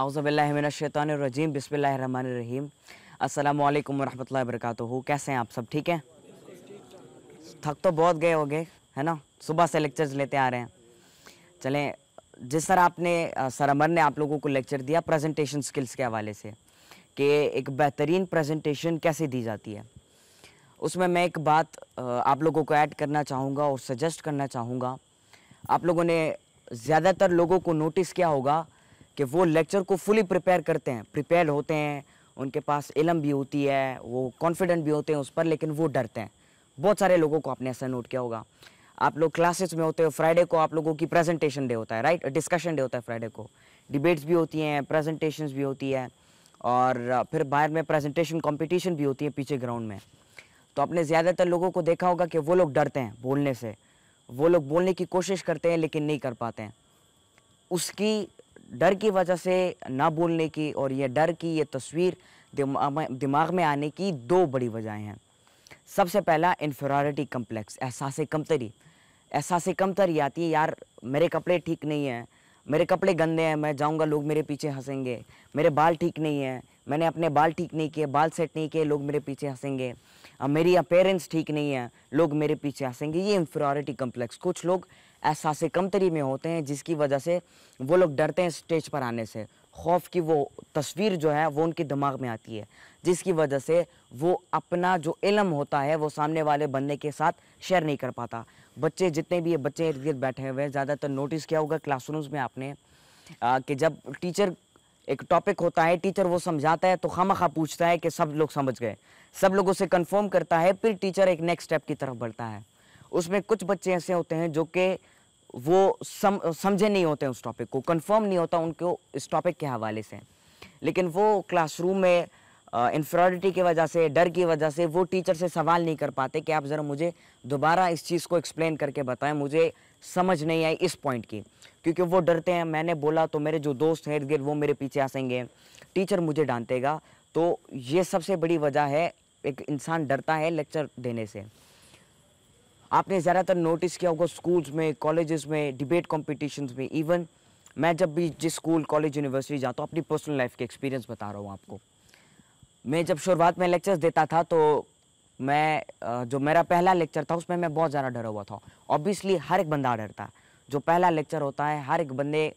आउज़बिल्लिमिनशैतरजीम बसमीम अल्लाम वरहमल वरक कैसे हैं आप सब ठीक हैं थक तो बहुत गए हो गए है ना सुबह से लेक्चर्स लेते आ रहे हैं चलें जिस तरह आपने सर अमर ने आप लोगों को लेक्चर दिया प्रेजेंटेशन स्किल्स के हवाले से कि एक बेहतरीन प्रेजेंटेशन कैसे दी जाती है उसमें मैं एक बात आप लोगों को ऐड करना चाहूँगा और सजेस्ट करना चाहूँगा आप लोगों ने ज़्यादातर लोगों को नोटिस किया होगा कि वो लेक्चर को फुली प्रिपेयर करते हैं प्रिपेयर होते हैं उनके पास इलम भी होती है वो कॉन्फिडेंट भी होते हैं उस पर लेकिन वो डरते हैं बहुत सारे लोगों को आपने ऐसा नोट किया होगा आप लोग क्लासेस में होते हो फ्राइडे को आप लोगों की प्रेजेंटेशन डे होता है राइट डिस्कशन डे होता है फ्राइडे को डिबेट्स भी होती हैं प्रेजेंटेशन भी होती है और फिर बाहर में प्रेजेंटेशन कॉम्पिटिशन भी होती है पीछे ग्राउंड में तो आपने ज़्यादातर लोगों को देखा होगा कि वो लोग डरते हैं बोलने से वो लोग बोलने की कोशिश करते हैं लेकिन नहीं कर पाते हैं उसकी डर की वजह से ना बोलने की और ये डर की ये तस्वीर दिमाग में आने की दो बड़ी वजहें हैं सबसे पहला इन्फेरिटी कम्प्लेक्स एहसास कमतरी एहसास कमतरी आती है यार मेरे कपड़े ठीक नहीं हैं मेरे कपड़े गंदे हैं मैं जाऊंगा लोग मेरे पीछे हंसेंगे मेरे बाल ठीक नहीं हैं मैंने अपने बाल ठीक नहीं किए बाल सेट नहीं किए लोग मेरे पीछे हंसेंगे मेरी अपेरेंस ठीक नहीं है लोग मेरे पीछे हंसेंगे ये इन्फ्योरिटी कम्प्लेक्स कुछ लोग एहसास कमतरी में होते हैं जिसकी वजह से वो लोग डरते हैं स्टेज पर आने से खौफ की वो तस्वीर जो है वो उनके दिमाग में आती है जिसकी वजह से वो अपना जो इलम होता है वो सामने वाले बंदे के साथ शेयर नहीं कर पाता बच्चे जितने भी बच्चे इर्द गिर्द बैठे हुए हैं ज़्यादातर नोटिस किया होगा क्लासरूम्स में आपने आ, कि जब टीचर एक टॉपिक होता है टीचर वो समझाता है तो खाम खा पूछता है कि सब लोग समझ गए सब लोग उसे कन्फर्म करता है फिर टीचर एक नेक्स्ट स्टेप की तरफ बढ़ता है उसमें कुछ बच्चे ऐसे होते हैं जो कि वो सम समझे नहीं होते उस टॉपिक को कंफर्म नहीं होता उनको इस टॉपिक के हवाले से लेकिन वो क्लासरूम में इंफ्रॉडिटी की वजह से डर की वजह से वो टीचर से सवाल नहीं कर पाते कि आप ज़रा मुझे दोबारा इस चीज़ को एक्सप्लेन करके बताएं मुझे समझ नहीं आई इस पॉइंट की क्योंकि वो डरते हैं मैंने बोला तो मेरे जो दोस्त हैं इर्द वो मेरे पीछे आसेंगे टीचर मुझे डांटेगा तो ये सबसे बड़ी वजह है एक इंसान डरता है लेक्चर देने से आपने ज़्यादातर नोटिस किया होगा स्कूल्स में कॉलेजेस में डिबेट कॉम्पिटिशन में इवन मैं जब भी जिस स्कूल कॉलेज यूनिवर्सिटी जाता हूँ अपनी पर्सनल लाइफ के एक्सपीरियंस बता रहा हूँ आपको मैं जब शुरुआत में लेक्चर्स देता था तो मैं जो मेरा पहला लेक्चर था उसमें मैं बहुत ज़्यादा डरा हुआ था ऑब्वियसली हर एक बंदा डरता है जो पहला लेक्चर होता है हर एक बंदे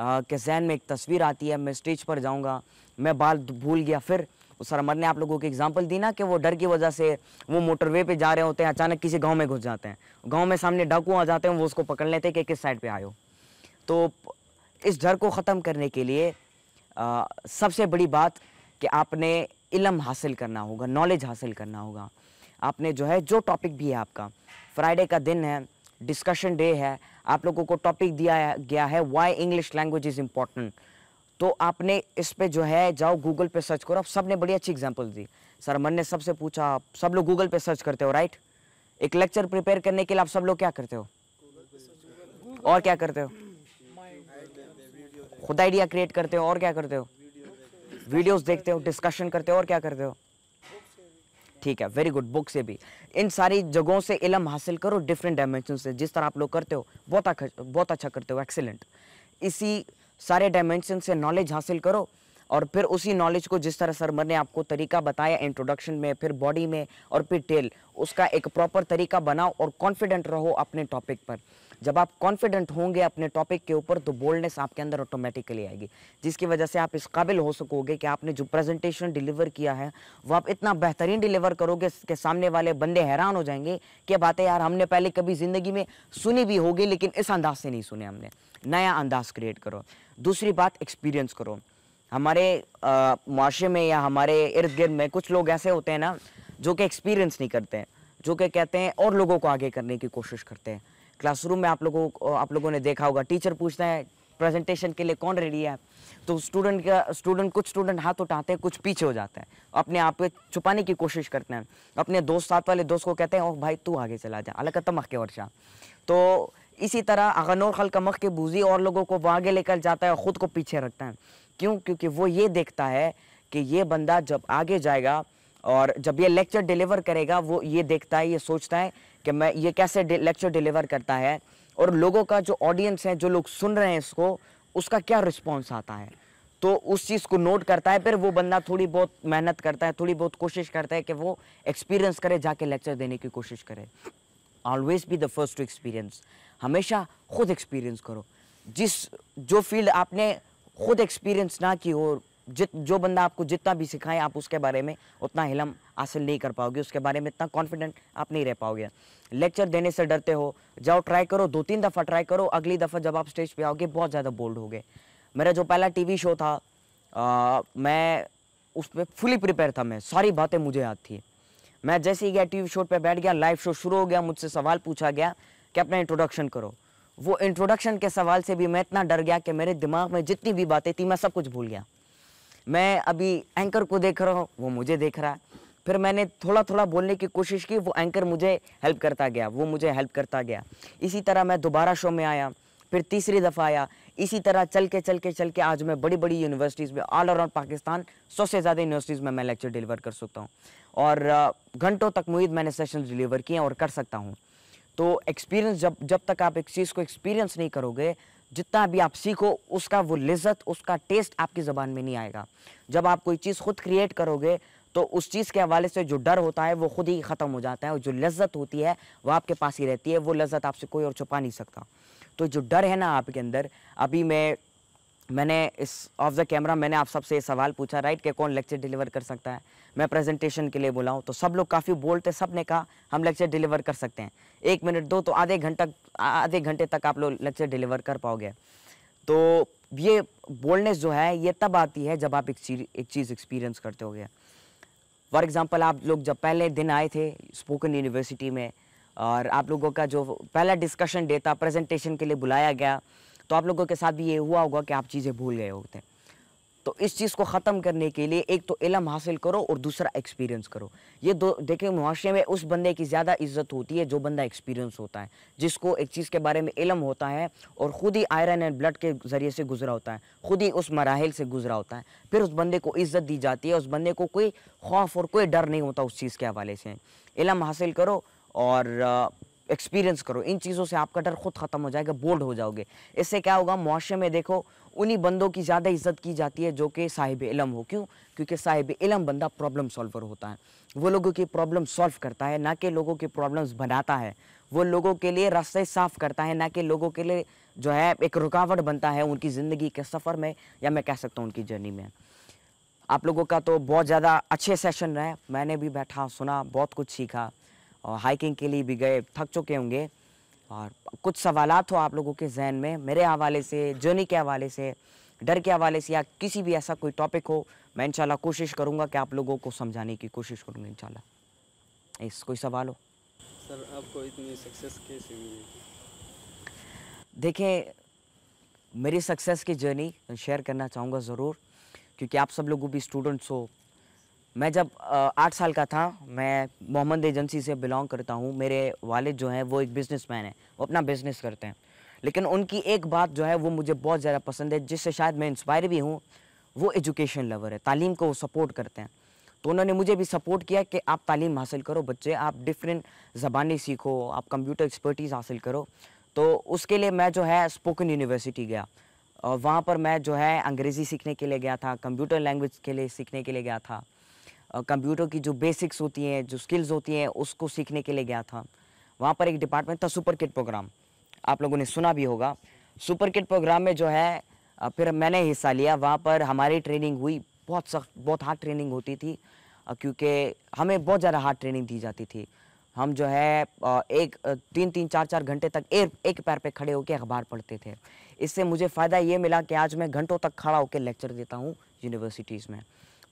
के जहन में एक तस्वीर आती है मैं स्टेज पर जाऊँगा मैं बाल भूल गया फिर सर अमर ने आप लोगों को एग्जाम्पल दी ना कि वो डर की वजह से वो मोटरवे पे जा रहे होते हैं अचानक किसी गांव में घुस जाते हैं गांव में सामने डाकू आ जाते हैं वो उसको पकड़ लेते हैं कि किस साइड पे आयो तो इस डर को ख़त्म करने के लिए आ, सबसे बड़ी बात कि आपने इलम हासिल करना होगा नॉलेज हासिल करना होगा आपने जो है जो टॉपिक भी है आपका फ्राइडे का दिन है डिस्कशन डे है आप लोगों को टॉपिक दिया गया है why English language is important तो आपने इस पर जो है जाओ गूगल पे सर्च करो आप सब ने बड़ी अच्छी एग्जाम्पल दी सर अमन ने सबसे पूछा आप सब लोग गूगल पे सर्च करते हो राइट एक लेक्चर प्रिपेयर करने के लिए आप सब लोग क्या करते हो और क्या करते हो खुद आइडिया क्रिएट करते हो और क्या करते हो वीडियोस देखते हो डिस्कशन करते हो और क्या करते हो ठीक है वेरी गुड बुक से भी इन सारी जगहों से इलम हासिल करो डिफरेंट डायमेंशन से जिस तरह आप लोग करते हो बहुत बहुत अच्छा करते हो एक्सेलेंट इसी सारे डायमेंशन से नॉलेज हासिल करो और फिर उसी नॉलेज को जिस तरह सर मैंने आपको तरीका बताया इंट्रोडक्शन में फिर बॉडी में और फिर टेल उसका एक प्रॉपर तरीका बनाओ और कॉन्फिडेंट रहो अपने टॉपिक पर जब आप कॉन्फिडेंट होंगे अपने टॉपिक के ऊपर तो बोल्डनेस आपके अंदर ऑटोमेटिकली आएगी जिसकी वजह से आप इस काबिल हो सकोगे कि आपने जो प्रेजेंटेशन डिलीवर किया है वो आप इतना बेहतरीन डिलीवर करोगे कि सामने वाले बंदे हैरान हो जाएंगे कि बातें यार हमने पहले कभी ज़िंदगी में सुनी भी होगी लेकिन इस अंदाज से नहीं सुने हमने नया अंदाज क्रिएट करो दूसरी बात एक्सपीरियंस करो हमारे माशरे में या हमारे इर्द गिर्द में कुछ लोग ऐसे होते हैं ना जो कि एक्सपीरियंस नहीं करते हैं जो कि कहते हैं और लोगों को आगे करने की कोशिश करते हैं क्लासरूम में आप लोगों आप लोगों ने देखा होगा टीचर पूछता है प्रेजेंटेशन के लिए कौन रेडी है तो स्टूडेंट का स्टूडेंट कुछ स्टूडेंट हाथ उठाते हैं कुछ पीछे हो जाते हैं अपने आप पे छुपाने की कोशिश करते हैं अपने दोस्त साथ वाले दोस्त को कहते हैं ओह भाई तू आगे चला जा अलग तमक के और शाह तो इसी तरह अगनोर खल मख के बूजी और लोगों को वो आगे लेकर जाता है और ख़ुद को पीछे रखता है क्यों क्योंकि वो ये देखता है कि ये बंदा जब आगे जाएगा और जब ये लेक्चर डिलीवर करेगा वो ये देखता है ये सोचता है कि मैं ये कैसे लेक्चर डिलीवर करता है और लोगों का जो ऑडियंस है जो लोग सुन रहे हैं इसको उसका क्या रिस्पॉन्स आता है तो उस चीज़ को नोट करता है फिर वो बंदा थोड़ी बहुत मेहनत करता है थोड़ी बहुत कोशिश करता है कि वो एक्सपीरियंस करे जाके लेक्चर देने की कोशिश करे always be the first to experience हमेशा खुद एक्सपीरियंस करो जिस जो फील्ड आपने खुद एक्सपीरियंस ना की हो जित जो बंदा आपको जितना भी सिखाए आप उसके बारे में उतना हिलम हासिल नहीं कर पाओगे उसके बारे में इतना कॉन्फिडेंट आप नहीं रह पाओगे लेक्चर देने से डरते हो जाओ ट्राई करो दो तीन दफ़ा ट्राई करो अगली दफ़ा जब आप स्टेज पे आओगे बहुत ज़्यादा बोल्ड होगे मेरा जो पहला टीवी शो था आ, मैं उस पर फुली प्रिपेयर था मैं सारी बातें मुझे याद थी मैं जैसे ही गया टीवी शो पर बैठ गया लाइव शो शुरू हो गया मुझसे सवाल पूछा गया कि अपना इंट्रोडक्शन करो वो इंट्रोडक्शन के सवाल से भी मैं इतना डर गया कि मेरे दिमाग में जितनी भी बातें थी मैं सब कुछ भूल गया मैं अभी एंकर को देख रहा हूँ वो मुझे देख रहा है फिर मैंने थोड़ा थोड़ा बोलने की कोशिश की वो एंकर मुझे हेल्प करता गया वो मुझे हेल्प करता गया इसी तरह मैं दोबारा शो में आया फिर तीसरी दफ़ा आया इसी तरह चल के चल के चल के आज मैं बड़ी बड़ी यूनिवर्सिटीज़ में ऑल अराउंड पाकिस्तान सौ से ज़्यादा यूनिवर्सिटीज़ में मैं लेक्चर डिलीवर कर सकता हूँ और घंटों तक मुहित मैंने सेशन डिलीवर किए और कर सकता हूँ तो एक्सपीरियंस जब जब तक आप एक चीज़ को एक्सपीरियंस नहीं करोगे जितना भी आप सीखो उसका वो लज्जत उसका टेस्ट आपकी ज़बान में नहीं आएगा जब आप कोई चीज़ खुद क्रिएट करोगे तो उस चीज़ के हवाले से जो डर होता है वो खुद ही ख़त्म हो जाता है और जो लज्जत होती है वो आपके पास ही रहती है वो लज्जत आपसे कोई और छुपा नहीं सकता तो जो डर है ना आपके अंदर अभी मैं मैंने इस ऑफ द कैमरा मैंने आप सबसे ये सवाल पूछा राइट कि कौन लेक्चर डिलीवर कर सकता है मैं प्रेजेंटेशन के लिए बुलाऊँ तो सब लोग काफ़ी बोलते सब ने कहा हम लेक्चर डिलीवर कर सकते हैं एक मिनट दो तो आधे घंटा आधे घंटे तक आप लोग लेक्चर डिलीवर कर पाओगे तो ये बोलनेस जो है ये तब आती है जब आप एक चीज़ एक चीज़ एक्सपीरियंस करते होगे फॉर एग्ज़ाम्पल आप लोग जब पहले दिन आए थे स्पोकन यूनिवर्सिटी में और आप लोगों का जो पहला डिस्कशन डे था प्रेजेंटेशन के लिए बुलाया गया तो आप लोगों के साथ भी ये हुआ होगा कि आप चीज़ें भूल गए होते हैं तो इस चीज़ को ख़त्म करने के लिए एक तो इलम हासिल करो और दूसरा एक्सपीरियंस करो ये दो देखें मुआरे में उस बंदे की ज़्यादा इज्जत होती है जो बंदा एक्सपीरियंस होता है जिसको एक चीज़ के बारे में इलम होता है और ख़ुद ही आयरन एंड ब्लड के ज़रिए से गुजरा होता है ख़ुद ही उस मराहल से गुजरा होता है फिर उस बंदे को इज़्ज़त दी जाती है उस बंदे को कोई खौफ और कोई डर नहीं होता उस चीज़ के हवाले से इलम हासिल करो और एक्सपीरियंस करो इन चीज़ों से आपका डर खुद ख़त्म हो जाएगा बोल्ड हो जाओगे इससे क्या होगा मुआशे में देखो उन्हीं बंदों की ज़्यादा इज्जत की जाती है जो कि साहिब इलम हो क्यों क्योंकि साहिब इलम बंदा प्रॉब्लम सॉल्वर होता है वो लोगों की प्रॉब्लम सॉल्व करता है ना कि लोगों की प्रॉब्लम्स बनाता है वो लोगों के लिए रास्ते साफ़ करता है ना कि लोगों के लिए जो है एक रुकावट बनता है उनकी ज़िंदगी के सफ़र में या मैं कह सकता हूँ उनकी जर्नी में आप लोगों का तो बहुत ज़्यादा अच्छे सेशन रहे मैंने भी बैठा सुना बहुत कुछ सीखा और हाइकिंग के लिए भी गए थक चुके होंगे और कुछ सवाल हो आप लोगों के जहन में मेरे हवाले से जर्नी के हवाले से डर के हवाले से या किसी भी ऐसा कोई टॉपिक हो मैं इंशाल्लाह कोशिश करूंगा कि आप लोगों को समझाने की कोशिश करूंगा इंशाल्लाह इस कोई सवाल हो सर आपको इतनी सक्सेस कैसे मिली देखें मेरी सक्सेस की जर्नी शेयर करना चाहूँगा ज़रूर क्योंकि आप सब लोगों भी स्टूडेंट्स हो मैं जब आठ साल का था मैं मोहम्मद एजेंसी से बिलोंग करता हूँ मेरे वालिद जो हैं वो एक बिजनेसमैन है वो अपना बिजनेस करते हैं लेकिन उनकी एक बात जो है वो मुझे बहुत ज़्यादा पसंद है जिससे शायद मैं इंस्पायर भी हूँ वो एजुकेशन लवर है तालीम को वो सपोर्ट करते हैं तो उन्होंने मुझे भी सपोर्ट किया कि आप तालीम हासिल करो बच्चे आप डिफरेंट ज़बानें सीखो आप कंप्यूटर एक्सपर्टीज़ हासिल करो तो उसके लिए मैं जो है स्पोकन यूनिवर्सिटी गया और वहाँ पर मैं जो है अंग्रेज़ी सीखने के लिए गया था कंप्यूटर लैंग्वेज के लिए सीखने के लिए गया था कंप्यूटर की जो बेसिक्स होती हैं जो स्किल्स होती हैं उसको सीखने के लिए गया था वहाँ पर एक डिपार्टमेंट था सुपर किट प्रोग्राम आप लोगों ने सुना भी होगा सुपर किट प्रोग्राम में जो है फिर मैंने हिस्सा लिया वहाँ पर हमारी ट्रेनिंग हुई बहुत सख्त बहुत हार्ड ट्रेनिंग होती थी क्योंकि हमें बहुत ज़्यादा हार्ड ट्रेनिंग दी जाती थी हम जो है एक तीन तीन चार चार घंटे तक एक एक पैर पे खड़े होकर अखबार पढ़ते थे इससे मुझे फ़ायदा ये मिला कि आज मैं घंटों तक खड़ा होकर लेक्चर देता हूँ यूनिवर्सिटीज़ में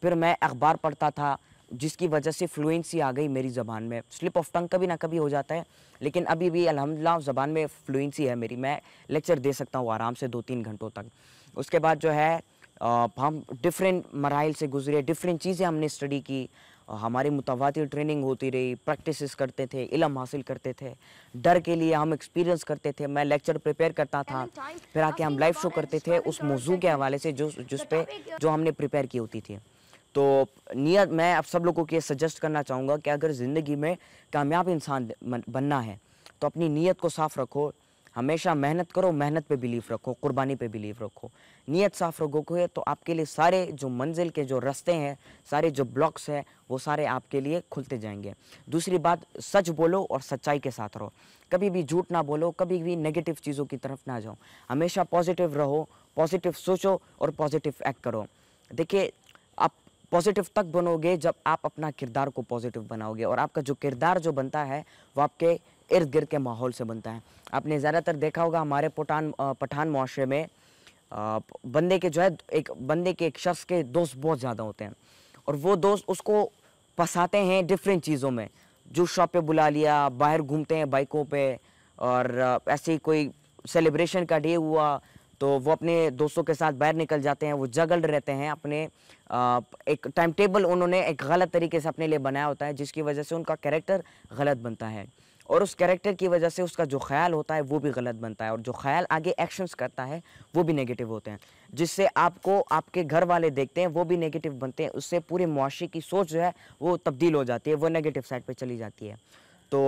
फिर मैं अखबार पढ़ता था जिसकी वजह से फ्लुएंसी आ गई मेरी ज़बान में स्लिप ऑफ टंग कभी ना कभी हो जाता है लेकिन अभी भी अलहमदिल्ला ज़बान में फ्लुएंसी है मेरी मैं लेक्चर दे सकता हूँ आराम से दो तीन घंटों तक उसके बाद जो है आ, हम डिफरेंट मराइल से गुजरे डिफरेंट चीज़ें हमने स्टडी की हमारी मुतवा ट्रेनिंग होती रही प्रैक्टिस करते थे इलम हासिल करते थे डर के लिए हम एक्सपीरियंस करते थे मैं लेक्चर प्रिपेयर करता था फिर आके हम लाइव शो करते थे उस मौजू के हवाले से जो जिस पे जो हमने प्रिपेयर की होती थी तो नियत मैं आप सब लोगों को ये सजेस्ट करना चाहूँगा कि अगर ज़िंदगी में कामयाब इंसान बनना है तो अपनी नीयत को साफ़ रखो हमेशा मेहनत करो मेहनत पे बिलीव रखो कुर्बानी पे बिलीव रखो नीयत साफ़ रखोगे तो आपके लिए सारे जो मंजिल के जो रास्ते हैं सारे जो ब्लॉक्स हैं वो सारे आपके लिए खुलते जाएंगे दूसरी बात सच बोलो और सच्चाई के साथ रहो कभी भी झूठ ना बोलो कभी भी नेगेटिव चीज़ों की तरफ ना जाओ हमेशा पॉजिटिव रहो पॉजिटिव सोचो और पॉजिटिव एक्ट करो देखिए पॉजिटिव तक बनोगे जब आप अपना किरदार को पॉजिटिव बनाओगे और आपका जो किरदार जो बनता है वो आपके इर्द गिर्द के माहौल से बनता है आपने ज़्यादातर देखा होगा हमारे पठान पठान माशरे में बंदे के जो है एक बंदे के एक शख्स के दोस्त बहुत ज़्यादा होते हैं और वो दोस्त उसको फंसाते हैं डिफरेंट चीज़ों में जो शॉप पे बुला लिया बाहर घूमते हैं बाइकों पे और ऐसे ही कोई सेलिब्रेशन का डे हुआ तो वो अपने दोस्तों के साथ बाहर निकल जाते हैं वो जगल रहते हैं अपने एक टाइम टेबल उन्होंने एक गलत तरीके से अपने लिए बनाया होता है जिसकी वजह से उनका कैरेक्टर गलत बनता है और उस कैरेक्टर की वजह से उसका जो ख्याल होता है वो भी गलत बनता है और जो ख्याल आगे एक्शंस करता है वो भी नेगेटिव होते हैं जिससे आपको आपके घर वाले देखते हैं वो भी नेगेटिव बनते हैं उससे पूरे मुआशे की सोच जो है वो तब्दील हो जाती है वो नेगेटिव साइड पर चली जाती है तो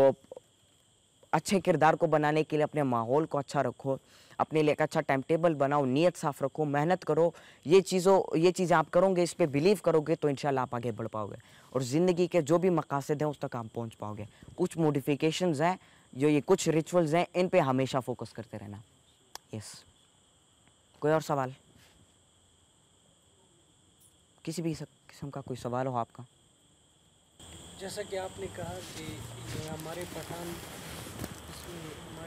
अच्छे किरदार को बनाने के लिए अपने माहौल को अच्छा रखो अपने लिए एक अच्छा टाइम टेबल बनाओ नीयत साफ रखो मेहनत करो ये चीज़ों ये चीज़ें आप करोगे इस पर बिलीव करोगे तो इन आप आगे बढ़ पाओगे और ज़िंदगी के जो भी मकासद हैं उस तक आप पहुँच पाओगे कुछ मोडिफिकेशन हैं जो ये कुछ रिचुअल्स हैं इन पर हमेशा फोकस करते रहना यस कोई और सवाल किसी भी किस्म का कोई सवाल हो आपका जैसा कि आपने कहा कि हमारे पठान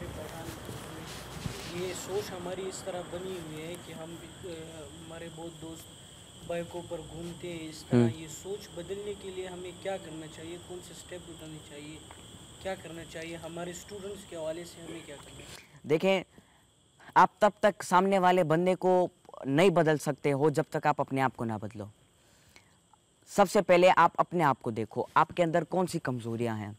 हमारे पठान ये सोच हमारी इस तरह बनी हुई है कि हम हमारे बहुत दोस्त बाइकों पर घूमते हैं इस तरह हम्म। ये सोच बदलने के लिए हमें क्या करना चाहिए कौन से स्टेप उठाने चाहिए क्या करना चाहिए हमारे स्टूडेंट्स के हवाले से हमें क्या करना चाहिए देखें आप तब तक सामने वाले बंदे को नहीं बदल सकते हो जब तक आप अपने आप को ना बदलो सबसे पहले आप अपने आप को देखो आपके अंदर कौन सी कमजोरियां हैं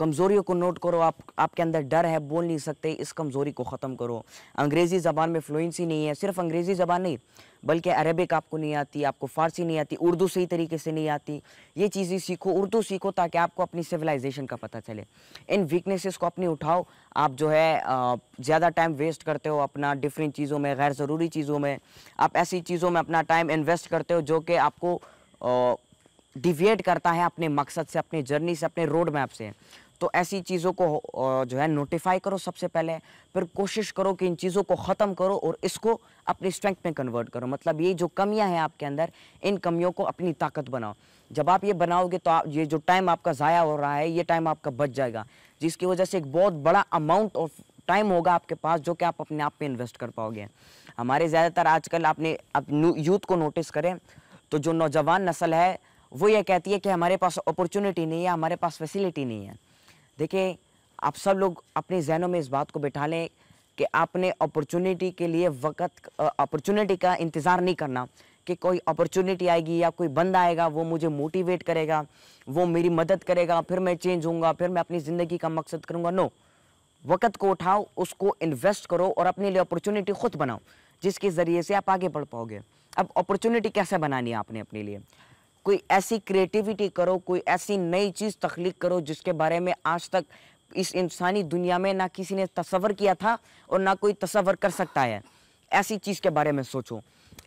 कमज़ोरियों को नोट करो आप आपके अंदर डर है बोल नहीं सकते इस कमज़ोरी को ख़त्म करो अंग्रेज़ी ज़बान में फ्लुएंसी नहीं है सिर्फ अंग्रेज़ी ज़बान नहीं बल्कि अरबिक आपको नहीं आती आपको फ़ारसी नहीं आती उर्दू सही तरीके से नहीं आती ये चीज़ें सीखो उर्दू सीखो ताकि आपको अपनी सिविलाइजेशन का पता चले इन वीकनेसेस को अपनी उठाओ आप जो है ज़्यादा टाइम वेस्ट करते हो अपना डिफरेंट चीज़ों में गैर ज़रूरी चीज़ों में आप ऐसी चीज़ों में अपना टाइम इन्वेस्ट करते हो जो कि आपको डिविएट करता है अपने मकसद से अपने जर्नी से अपने रोड मैप से तो ऐसी चीज़ों को जो है नोटिफाई करो सबसे पहले फिर कोशिश करो कि इन चीज़ों को ख़त्म करो और इसको अपनी स्ट्रेंथ में कन्वर्ट करो मतलब ये जो कमियां हैं आपके अंदर इन कमियों को अपनी ताकत बनाओ जब आप ये बनाओगे तो आप ये जो टाइम आपका ज़ाया हो रहा है ये टाइम आपका बच जाएगा जिसकी वजह से एक बहुत बड़ा अमाउंट ऑफ टाइम होगा आपके पास जो कि आप अपने आप पर इन्वेस्ट कर पाओगे हमारे ज़्यादातर आजकल आपने आप यूथ को नोटिस करें तो जो नौजवान नस्ल है वो ये कहती है कि हमारे पास अपॉर्चुनिटी नहीं है हमारे पास फैसिलिटी नहीं है देखें आप सब लोग अपने जहनों में इस बात को बैठा लें कि आपने अपॉर्चुनिटी के लिए वक्त अपॉर्चुनिटी का इंतज़ार नहीं करना कि कोई अपॉर्चुनिटी आएगी या कोई बंदा आएगा वो मुझे मोटिवेट करेगा वो मेरी मदद करेगा फिर मैं चेंज होऊंगा फिर मैं अपनी ज़िंदगी का मकसद करूँगा नो वक्त को उठाओ उसको इन्वेस्ट करो और अपने लिए अपॉर्चुनिटी खुद बनाओ जिसके ज़रिए से आप आगे बढ़ पाओगे अब अपॉर्चुनिटी कैसे बनानी है आपने अपने लिए कोई ऐसी क्रिएटिविटी करो कोई ऐसी नई चीज़ तख्लीक करो जिसके बारे में आज तक इस इंसानी दुनिया में ना किसी ने तस्वर किया था और ना कोई तस्वर कर सकता है ऐसी चीज़ के बारे में सोचो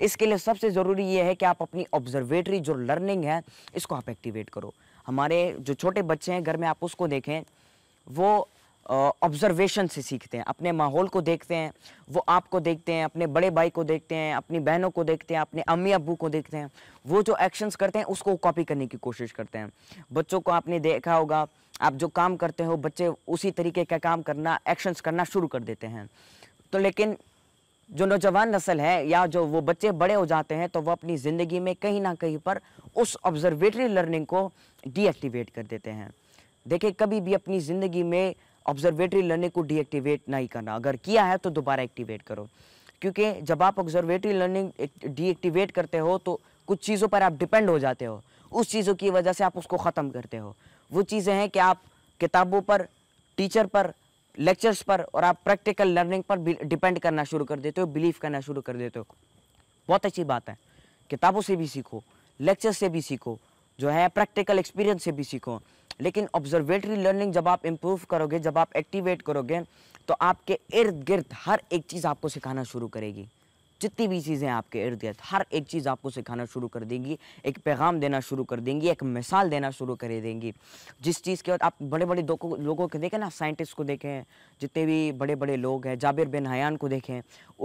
इसके लिए सबसे ज़रूरी ये है कि आप अपनी ऑब्जर्वेटरी जो लर्निंग है इसको आप एक्टिवेट करो हमारे जो छोटे बच्चे हैं घर में आप उसको देखें वो ऑब्जर्वेशन से सीखते हैं अपने माहौल को देखते हैं वो आपको देखते हैं अपने बड़े भाई को देखते हैं अपनी बहनों को देखते हैं अपने अम्मी अबू को देखते हैं वो जो एक्शंस करते हैं उसको कॉपी करने की कोशिश करते हैं बच्चों को आपने देखा होगा आप जो काम करते हो बच्चे उसी तरीके का काम करना एक्शंस करना शुरू कर देते हैं तो लेकिन जो नौजवान नस्ल है या जो वो बच्चे बड़े हो जाते हैं तो वो अपनी ज़िंदगी में कहीं ना कहीं पर उस ऑब्जर्वेटरी लर्निंग को डीएक्टिवेट कर देते हैं देखिए कभी भी अपनी ज़िंदगी में ऑब्जर्वेटरी लर्निंग को डीएक्टिवेट नहीं करना अगर किया है तो दोबारा एक्टिवेट करो क्योंकि जब आप ऑब्जर्वेटरी लर्निंग डीएक्टिवेट करते हो तो कुछ चीज़ों पर आप डिपेंड हो जाते हो उस चीज़ों की वजह से आप उसको ख़त्म करते हो वो चीज़ें हैं कि आप किताबों पर टीचर पर लेक्चर्स पर और आप प्रैक्टिकल लर्निंग पर डिपेंड करना शुरू कर देते हो बिलीव करना शुरू कर देते हो बहुत अच्छी बात है किताबों से भी सीखो लेक्चर से भी सीखो जो है प्रैक्टिकल एक्सपीरियंस से भी सीखो लेकिन ऑब्जर्वेटरी लर्निंग जब आप इम्प्रूव करोगे जब आप एक्टिवेट करोगे तो आपके इर्द गिर्द हर एक चीज़ आपको सिखाना शुरू करेगी जितनी भी चीज़ें आपके इर्द गिर्द हर एक चीज़ आपको सिखाना शुरू कर देंगी एक पैगाम देना शुरू कर देंगी एक मिसाल देना शुरू कर देंगी जिस चीज़ के बाद आप बड़े बड़े लोगों के देखें ना साइंटिस्ट को देखें जितने भी बड़े बड़े लोग हैं जाबिर बिन हयान को देखें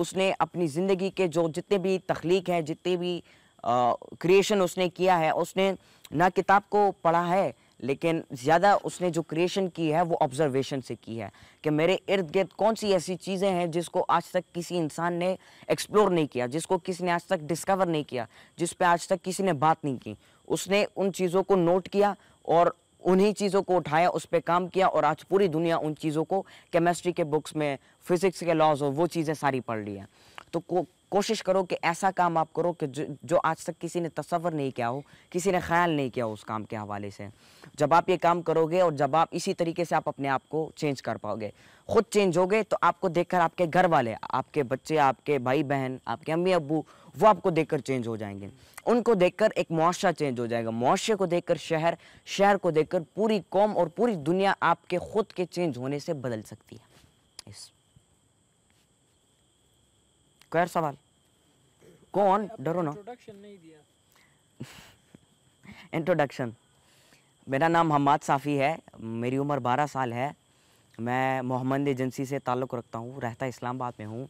उसने अपनी ज़िंदगी के जो जितने भी तख्लीक हैं जितने भी क्रिएशन उसने किया है उसने ना किताब को पढ़ा है लेकिन ज़्यादा उसने जो क्रिएशन की है वो ऑब्जर्वेशन से की है कि मेरे इर्द गिर्द कौन सी ऐसी चीज़ें हैं जिसको आज तक किसी इंसान ने एक्सप्लोर नहीं किया जिसको किसी ने आज तक डिस्कवर नहीं किया जिस पे आज तक किसी ने बात नहीं की उसने उन चीज़ों को नोट किया और उन्हीं चीज़ों को उठाया उस पर काम किया और आज पूरी दुनिया उन चीज़ों को केमिस्ट्री के बुक्स में फिज़िक्स के लॉज और वो चीज़ें सारी पढ़ लिया है तो को, कोशिश करो कि ऐसा काम आप करो कि जो, जो आज तक किसी ने तस्वर नहीं किया हो किसी ने ख्याल नहीं किया हो उस काम के हवाले से जब आप ये काम करोगे और जब आप इसी तरीके से आप अपने आप को चेंज कर पाओगे खुद चेंज होगे तो आपको देखकर आपके घर वाले आपके बच्चे आपके भाई बहन आपके अम्मी अबू वो आपको देखकर चेंज हो जाएंगे उनको देखकर एक मुआशा चेंज हो जाएगा मुआशे को देखकर शहर शहर को देखकर पूरी कौम और पूरी दुनिया आपके खुद के चेंज होने से बदल सकती है इस स्क्वायर सवाल कौन डरो ना इंट्रोडक्शन नहीं दिया इंट्रोडक्शन मेरा नाम हम्माद साफ़ी है मेरी उम्र 12 साल है मैं मोहम्मद एजेंसी से ताल्लुक़ रखता हूँ रहता इस्लामाबाद में हूँ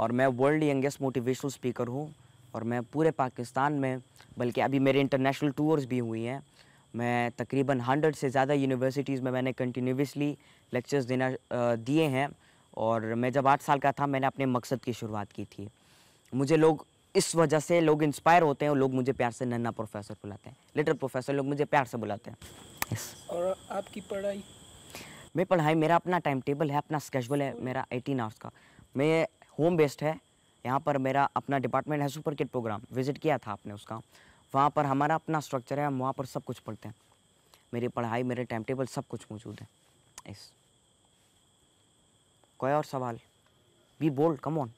और मैं वर्ल्ड यंगेस्ट मोटिवेशनल स्पीकर हूँ और मैं पूरे पाकिस्तान में बल्कि अभी मेरे इंटरनेशनल टूर्स भी हुई हैं मैं तकरीबन हंड्रेड से ज़्यादा यूनिवर्सिटीज़ में मैंने कंटिन्यूसली लेक्चर्स देना दिए हैं और मैं जब आठ साल का था मैंने अपने मकसद की शुरुआत की थी मुझे लोग इस वजह से लोग इंस्पायर होते हैं और लोग मुझे प्यार से नन्ना प्रोफेसर बुलाते हैं लिटल प्रोफेसर लोग मुझे प्यार से बुलाते हैं yes. और आपकी पढ़ाई मैं पढ़ाई मेरा अपना टाइम टेबल है अपना स्केजुअल है मेरा एटीन आवर्स का मैं होम बेस्ड है यहाँ पर मेरा अपना डिपार्टमेंट है सुपर किट प्रोग्राम विजिट किया था आपने उसका वहाँ पर हमारा अपना स्ट्रक्चर है हम वहाँ पर सब कुछ पढ़ते हैं मेरी पढ़ाई मेरे टाइम टेबल सब कुछ मौजूद है इस कोई और सवाल बी बोल्ड कम ऑन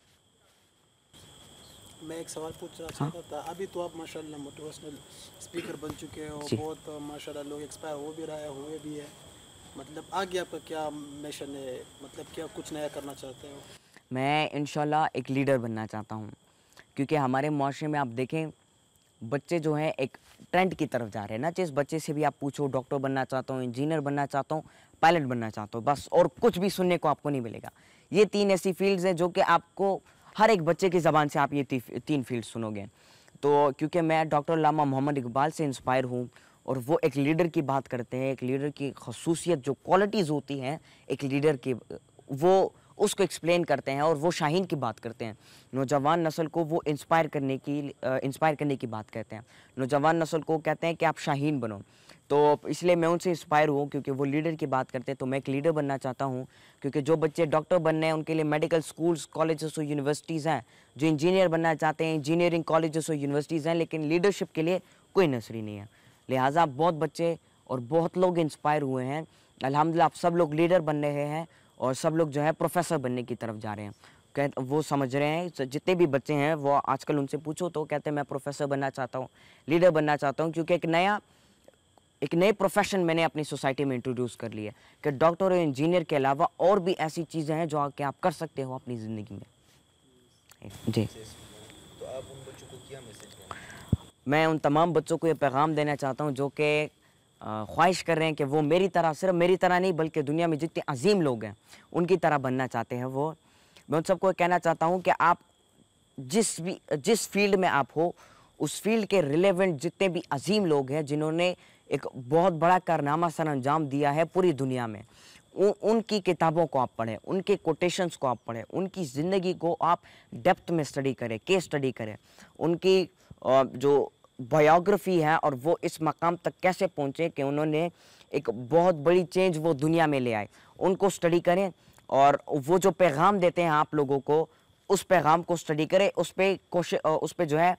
मैं एक सवाल पूछना हाँ? चाहता था अभी तो आप माशाल्लाह मोटिवेशनल स्पीकर बन चुके हो बहुत माशाल्लाह लोग एक्सपायर हो भी रहे हुए भी है मतलब आगे आपका क्या मिशन है मतलब क्या कुछ नया करना चाहते हो मैं इनशाला एक लीडर बनना चाहता हूँ क्योंकि हमारे माशरे में आप देखें बच्चे जो हैं एक ट्रेंड की तरफ जा रहे हैं ना जिस बच्चे से भी आप पूछो डॉक्टर बनना चाहता हूँ इंजीनियर बनना चाहता हूँ पायलट बनना चाहता हूँ बस और कुछ भी सुनने को आपको नहीं मिलेगा ये तीन ऐसी फील्ड्स हैं जो कि आपको हर एक बच्चे की ज़बान से आप ये तीन फील्ड सुनोगे तो क्योंकि मैं डॉक्टर लामा मोहम्मद इकबाल से इंस्पायर हूँ और वो एक लीडर की बात करते हैं एक लीडर की खसूसियत जो क्वालिटीज़ होती हैं एक लीडर की वो उसको एक्सप्लेन करते हैं और वो शाहीन की बात करते हैं नौजवान नस्ल को वो इंस्पायर करने की इंस्पायर करने की बात कहते हैं नौजवान नस्ल को कहते हैं कि आप शाहीन बनो तो इसलिए मैं उनसे इंस्पायर हूँ क्योंकि वो लीडर की बात करते हैं तो मैं एक लीडर बनना चाहता हूँ क्योंकि जो बच्चे डॉक्टर बनने हैं उनके लिए मेडिकल स्कूल्स कॉलेजेस और यूनिवर्सिटीज़ हैं जो इंजीनियर बनना चाहते हैं इंजीनियरिंग कॉलेजेस और यूनिवर्सिटीज़ हैं लेकिन लीडरशिप के लिए कोई नर्सरी नहीं है लिहाजा बहुत बच्चे और बहुत लोग इंस्पायर हुए हैं अलहमदिल्ला आप सब लोग लीडर बन रहे हैं और सब लोग जो है प्रोफेसर बनने की तरफ जा रहे हैं कह वो समझ रहे हैं जितने भी बच्चे हैं वो आजकल उनसे पूछो तो कहते हैं मैं प्रोफेसर बनना चाहता हूँ लीडर बनना चाहता हूँ क्योंकि एक नया एक नए प्रोफेशन मैंने अपनी सोसाइटी में इंट्रोड्यूस कर लिया कि डॉक्टर और इंजीनियर के अलावा और भी ऐसी चीज़ें हैं जो आके आप कर सकते हो अपनी ज़िंदगी में जी तो आप उन बच्चों को क्या मैं उन तमाम बच्चों को ये पैगाम देना चाहता हूँ जो कि ख्वाहिश कर रहे हैं कि वो मेरी तरह सिर्फ मेरी तरह नहीं बल्कि दुनिया में जितने अजीम लोग हैं उनकी तरह बनना चाहते हैं वो मैं उन सबको कहना चाहता हूँ कि आप जिस भी जिस फील्ड में आप हो उस फील्ड के रिलेवेंट जितने भी अजीम लोग हैं जिन्होंने एक बहुत बड़ा कारनामा सर अंजाम दिया है पूरी दुनिया में उ, उनकी किताबों को आप पढ़ें उनके कोटेशंस को आप पढ़ें उनकी ज़िंदगी को आप डेप्थ में स्टडी करें केस स्टडी करें उनकी जो बायोग्राफी है और वो इस मकाम तक कैसे पहुँचे कि उन्होंने एक बहुत बड़ी चेंज वो दुनिया में ले आए उनको स्टडी करें और वो जो पैगाम देते हैं आप लोगों को उस पैगाम को स्टडी करें उस पर कोश उस पर जो है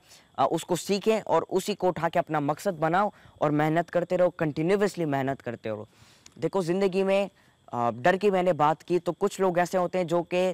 उसको सीखें और उसी को उठा के अपना मकसद बनाओ और मेहनत करते रहो कंटिन्यूसली मेहनत करते रहो देखो ज़िंदगी में डर की मैंने बात की तो कुछ लोग ऐसे होते हैं जो कि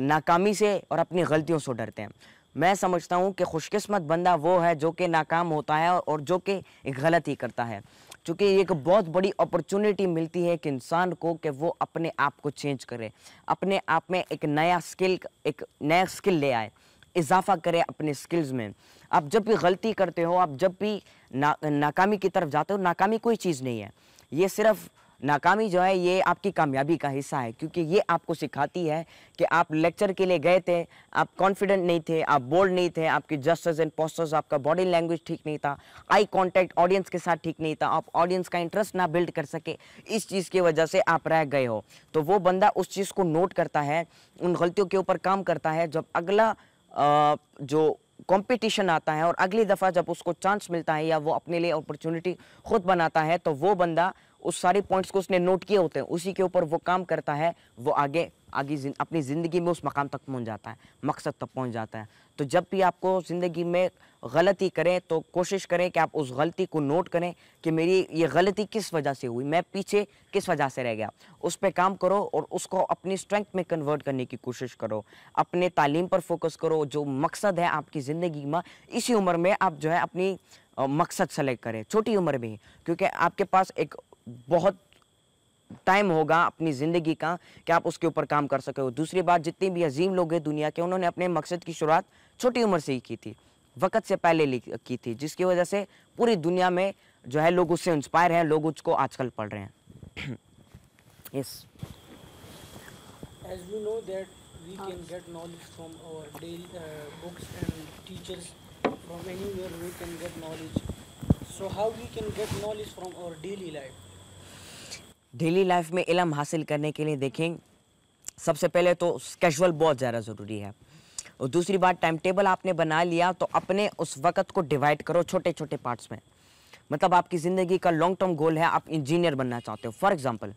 नाकामी से और अपनी गलतियों से डरते हैं मैं समझता हूँ कि खुशकिस्मत बंदा वो है जो कि नाकाम होता है और जो कि गलत ही करता है चूँकि एक बहुत बड़ी अपॉर्चुनिटी मिलती है एक इंसान को कि वो अपने आप को चेंज करे अपने आप में एक नया स्किल एक नया स्किल ले आए इजाफा करे अपने स्किल्स में आप जब भी गलती करते हो आप जब भी ना, नाकामी की तरफ जाते हो नाकामी कोई चीज़ नहीं है ये सिर्फ़ नाकामी जो है ये आपकी कामयाबी का हिस्सा है क्योंकि ये आपको सिखाती है कि आप लेक्चर के लिए गए थे आप कॉन्फिडेंट नहीं थे आप बोल्ड नहीं थे आपके जस्टर्स एंड पोस्टर्स आपका बॉडी लैंग्वेज ठीक नहीं था आई कांटेक्ट ऑडियंस के साथ ठीक नहीं था आप ऑडियंस का इंटरेस्ट ना बिल्ड कर सके इस चीज़ की वजह से आप रह गए हो तो वो बंदा उस चीज़ को नोट करता है उन गलतियों के ऊपर काम करता है जब अगला आ, जो कंपटीशन आता है और अगली दफ़ा जब उसको चांस मिलता है या वो अपने लिए अपॉर्चुनिटी खुद बनाता है तो वो बंदा उस सारे पॉइंट्स को उसने नोट किए होते हैं उसी के ऊपर वो काम करता है वो आगे आगे जिन, अपनी ज़िंदगी में उस मकाम तक पहुंच जाता है मकसद तक पहुंच जाता है तो जब भी आपको ज़िंदगी में गलती करें तो कोशिश करें कि आप उस गलती को नोट करें कि मेरी ये गलती किस वजह से हुई मैं पीछे किस वजह से रह गया उस पर काम करो और उसको अपनी स्ट्रेंथ में कन्वर्ट करने की कोशिश करो अपने तालीम पर फोकस करो जो मकसद है आपकी ज़िंदगी में इसी उम्र में आप जो है अपनी मकसद सेलेक्ट करें छोटी उम्र में ही क्योंकि आपके पास एक बहुत टाइम होगा अपनी ज़िंदगी का कि आप उसके ऊपर काम कर सके हो दूसरी बात जितने भी अजीम लोग हैं दुनिया के उन्होंने अपने मकसद की शुरुआत छोटी उम्र से ही की थी वक़्त से पहले की थी जिसकी वजह से पूरी दुनिया में जो है लोग उससे इंस्पायर हैं लोग उसको आजकल पढ़ रहे हैं yes as we know daily life में इलम हासिल करने के लिए देखें सबसे पहले तो कैजुअल बहुत ज़्यादा ज़रूरी है और दूसरी बात टाइम टेबल आपने बना लिया तो अपने उस वक्त को डिवाइड करो छोटे छोटे पार्ट्स में मतलब आपकी ज़िंदगी का लॉन्ग टर्म गोल है आप इंजीनियर बनना चाहते हो फॉर एग्ज़ाम्पल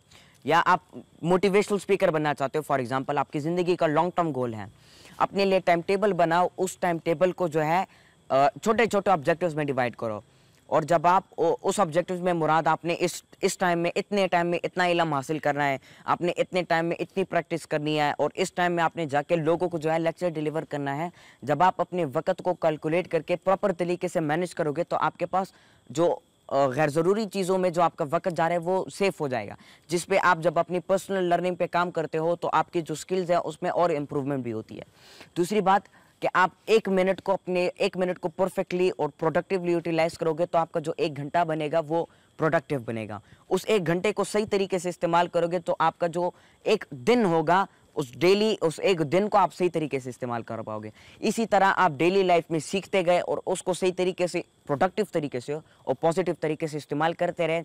या आप मोटिवेशनल स्पीकर बनना चाहते हो फॉर एग्ज़ाम्पल आपकी ज़िंदगी का लॉन्ग टर्म गोल है अपने लिए टाइम टेबल बनाओ उस टाइम टेबल को जो है छोटे छोटे ऑब्जेक्टिव में डिवाइड करो और जब आप उस ऑब्जेक्टिव में मुराद आपने इस इस टाइम में इतने टाइम में इतना इलम हासिल करना है आपने इतने टाइम में इतनी प्रैक्टिस करनी है और इस टाइम में आपने जाके लोगों को जो है लेक्चर डिलीवर करना है जब आप अपने वक्त को कैलकुलेट करके प्रॉपर तरीके से मैनेज करोगे तो आपके पास जो गैर ज़रूरी चीज़ों में जो आपका वक्त जा रहा है वो सेफ़ हो जाएगा जिस पे आप जब अपनी पर्सनल लर्निंग पे काम करते हो तो आपकी जो स्किल्स हैं उसमें और इम्प्रूवमेंट भी होती है दूसरी बात कि आप एक मिनट को अपने एक मिनट को परफेक्टली और प्रोडक्टिवली यूटिलाइज करोगे तो आपका जो एक घंटा बनेगा वो प्रोडक्टिव बनेगा उस एक घंटे को सही तरीके से इस्तेमाल करोगे तो आपका जो एक दिन होगा उस डेली उस एक दिन को आप सही तरीके से इस्तेमाल कर पाओगे इसी तरह आप डेली लाइफ में सीखते गए और उसको सही तरीके से प्रोडक्टिव तरीके से और पॉजिटिव तरीके से इस्तेमाल करते रहे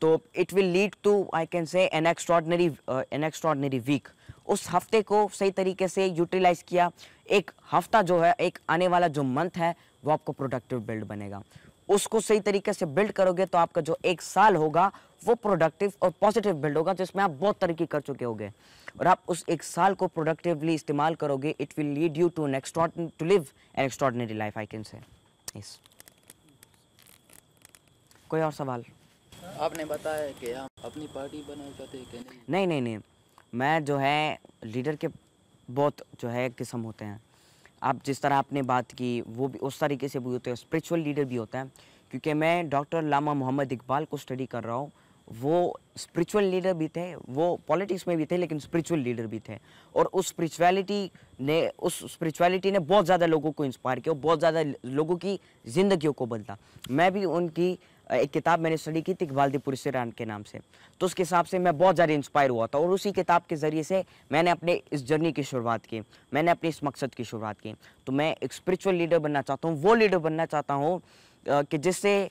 तो it will lead to I can say an extraordinary an extraordinary week उस हफ्ते को सही तरीके से यूटिलाइज किया एक हफ्ता जो है एक आने वाला जो मंथ है वो आपको प्रोडक्टिव बिल्ड बनेगा उसको सही तरीके से बिल्ड करोगे तो आपका जो एक साल होगा वो प्रोडक्टिव और पॉजिटिव बिल्ड होगा जिसमें आप बहुत तरक्की कर चुके होंगे और आप उस एक साल को प्रोडक्टिवली इस्तेमाल करोगे it will lead you to an to live an extraordinary life I can say कोई और सवाल आपने बताया कि आप अपनी पार्टी बनाना चाहते हैं नहीं नहीं नहीं मैं जो है लीडर के बहुत जो है किस्म होते हैं आप जिस तरह आपने बात की वो भी उस तरीके से भी होते हैं स्पिरिचुअल लीडर भी होता है क्योंकि मैं डॉक्टर लामा मोहम्मद इकबाल को स्टडी कर रहा हूँ वो स्पिरिचुअल लीडर भी थे वो पॉलिटिक्स में भी थे लेकिन स्पिरिचुअल लीडर भी थे और उस स्पिरिचुअलिटी ने उस स्पिरिचुअलिटी ने बहुत ज़्यादा लोगों को इंस्पायर किया बहुत ज़्यादा लोगों की ज़िंदगियों को बदला मैं भी उनकी एक किताब मैंने स्टडी की थी इकबाल दीपुर सिरान के नाम से तो उसके हिसाब से मैं बहुत ज़्यादा इंस्पायर हुआ था और उसी किताब के ज़रिए से मैंने अपने इस जर्नी की शुरुआत की मैंने अपने इस मकसद की शुरुआत की तो मैं एक स्परिचुअल लीडर बनना चाहता हूँ वो लीडर बनना चाहता हूँ कि जिससे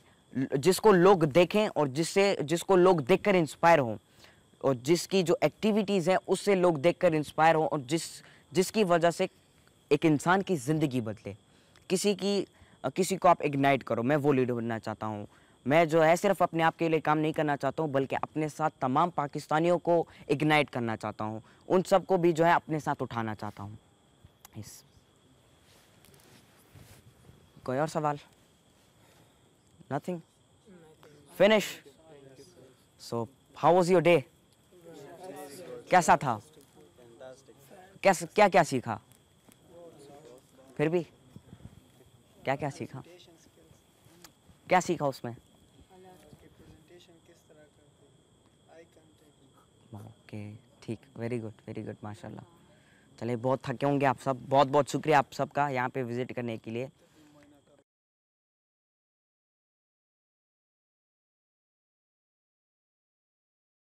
जिसको लोग देखें और जिससे जिसको लोग देख इंस्पायर हों और जिसकी जो एक्टिविटीज़ हैं उससे लोग देख इंस्पायर हों और जिस जिसकी वजह से एक इंसान की ज़िंदगी बदले किसी की किसी को आप इग्नाइट करो मैं वो लीडर बनना चाहता हूँ मैं जो है सिर्फ अपने आप के लिए काम नहीं करना चाहता हूँ बल्कि अपने साथ तमाम पाकिस्तानियों को इग्नाइट करना चाहता हूँ उन सबको भी जो है अपने साथ उठाना चाहता हूँ इस कोई और सवाल nothing finish so how was your day कैसा था कैसा क्या क्या सीखा फिर भी क्या क्या सीखा क्या सीखा उसमें ओके ठीक वेरी गुड वेरी गुड माशाल्लाह चलिए बहुत थके होंगे आप सब बहुत बहुत शुक्रिया आप सबका यहाँ पे विज़िट करने के लिए